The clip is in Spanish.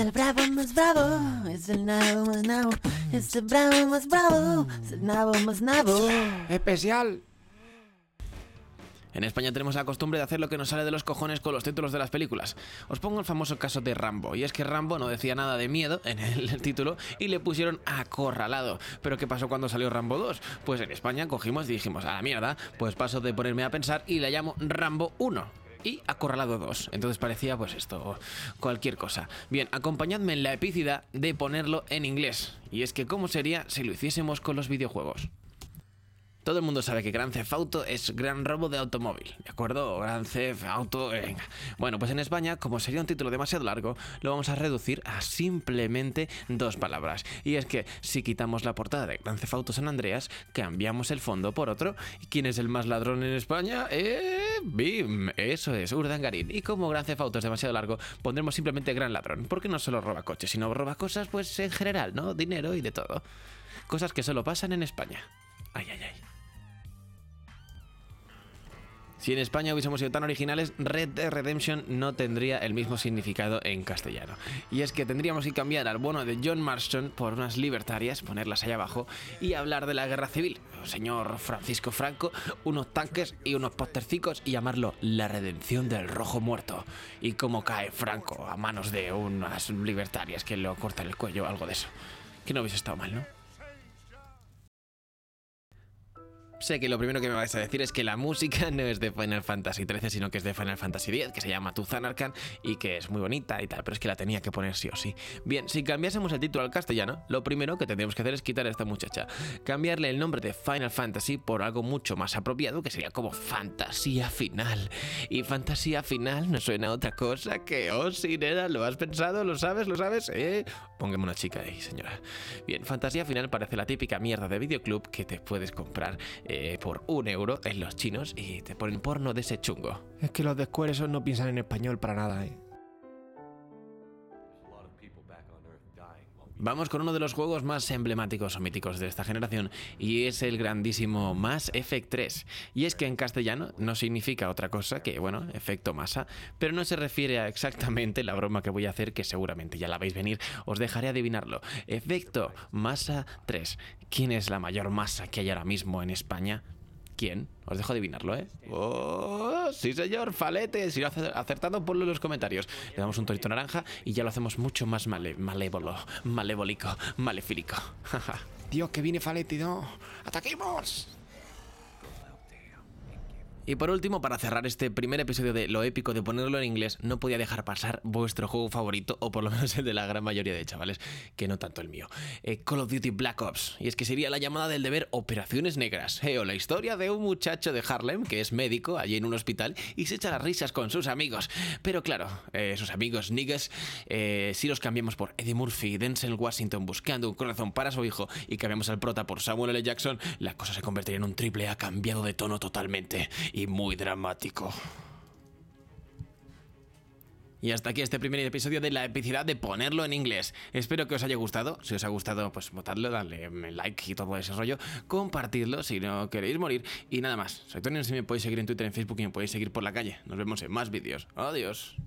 el bravo más bravo, es el nabo más nabo, es el bravo más bravo, es el nabo más nabo. Especial. En España tenemos la costumbre de hacer lo que nos sale de los cojones con los títulos de las películas. Os pongo el famoso caso de Rambo, y es que Rambo no decía nada de miedo en el título y le pusieron acorralado. Pero ¿qué pasó cuando salió Rambo 2? Pues en España cogimos y dijimos, a la mierda, pues paso de ponerme a pensar y la llamo Rambo 1 y acorralado dos. Entonces parecía pues esto, cualquier cosa. Bien, acompañadme en la epícida de ponerlo en inglés. Y es que cómo sería si lo hiciésemos con los videojuegos. Todo el mundo sabe que Gran Cefauto es gran robo de automóvil, ¿de acuerdo? Gran Theft Auto... Eh, bueno, pues en España, como sería un título demasiado largo, lo vamos a reducir a simplemente dos palabras. Y es que si quitamos la portada de Gran Theft Auto San Andreas, cambiamos el fondo por otro. ¿Y quién es el más ladrón en España? ¡Eh! ¡Bim! Eso es, Urdangarín. Y como Gran Theft es demasiado largo, pondremos simplemente Gran Ladrón, porque no solo roba coches, sino roba cosas pues en general, ¿no? Dinero y de todo. Cosas que solo pasan en España. Ay, ay, ay. Si en España hubiésemos sido tan originales, Red Redemption no tendría el mismo significado en castellano. Y es que tendríamos que cambiar al bueno de John Marston por unas libertarias, ponerlas allá abajo, y hablar de la guerra civil. Señor Francisco Franco, unos tanques y unos postercicos y llamarlo la redención del rojo muerto. Y cómo cae Franco a manos de unas libertarias que le cortan el cuello, algo de eso. Que no hubiese estado mal, ¿no? sé que lo primero que me vais a decir es que la música no es de Final Fantasy XIII, sino que es de Final Fantasy X, que se llama Tuzanarkan y que es muy bonita y tal, pero es que la tenía que poner sí o sí. Bien, si cambiásemos el título al castellano, lo primero que tendríamos que hacer es quitar a esta muchacha, cambiarle el nombre de Final Fantasy por algo mucho más apropiado, que sería como Fantasía Final. Y Fantasía Final no suena a otra cosa que oh, ¿lo has pensado? ¿Lo sabes? ¿Lo sabes? ¿Eh? Póngame una chica ahí, señora. Bien, Fantasía Final parece la típica mierda de videoclub que te puedes comprar eh, por un euro en los chinos y te ponen porno de ese chungo. Es que los de Square no piensan en español para nada, ¿eh? Vamos con uno de los juegos más emblemáticos o míticos de esta generación y es el grandísimo Mass Effect 3. Y es que en castellano no significa otra cosa que, bueno, efecto masa, pero no se refiere a exactamente la broma que voy a hacer que seguramente ya la veis venir, os dejaré adivinarlo. Efecto masa 3. ¿Quién es la mayor masa que hay ahora mismo en España? ¿Quién? Os dejo adivinarlo, ¿eh? Oh, sí, señor, falete. Si lo acertado, ponlo en los comentarios. Le damos un torito naranja y ya lo hacemos mucho más male, malévolo, malévolico, malefílico. Dios, que viene falete, ¿no? ¡Ataquemos! Y por último, para cerrar este primer episodio de Lo épico de ponerlo en inglés, no podía dejar pasar vuestro juego favorito, o por lo menos el de la gran mayoría de chavales, que no tanto el mío. Eh, Call of Duty Black Ops. Y es que sería la llamada del deber Operaciones Negras. Eh, o la historia de un muchacho de Harlem que es médico allí en un hospital y se echa las risas con sus amigos. Pero claro, esos eh, sus amigos niggas, eh, si los cambiamos por Eddie Murphy y Denzel Washington buscando un corazón para su hijo y cambiamos al prota por Samuel L. Jackson, la cosa se convertiría en un triple ha cambiado de tono totalmente muy dramático. Y hasta aquí este primer episodio de la epicidad de ponerlo en inglés. Espero que os haya gustado. Si os ha gustado, pues votadlo, Dadle mm, like y todo ese rollo. Compartidlo si no queréis morir. Y nada más. Soy Tony, si me podéis seguir en Twitter, en Facebook y me podéis seguir por la calle. Nos vemos en más vídeos. Adiós.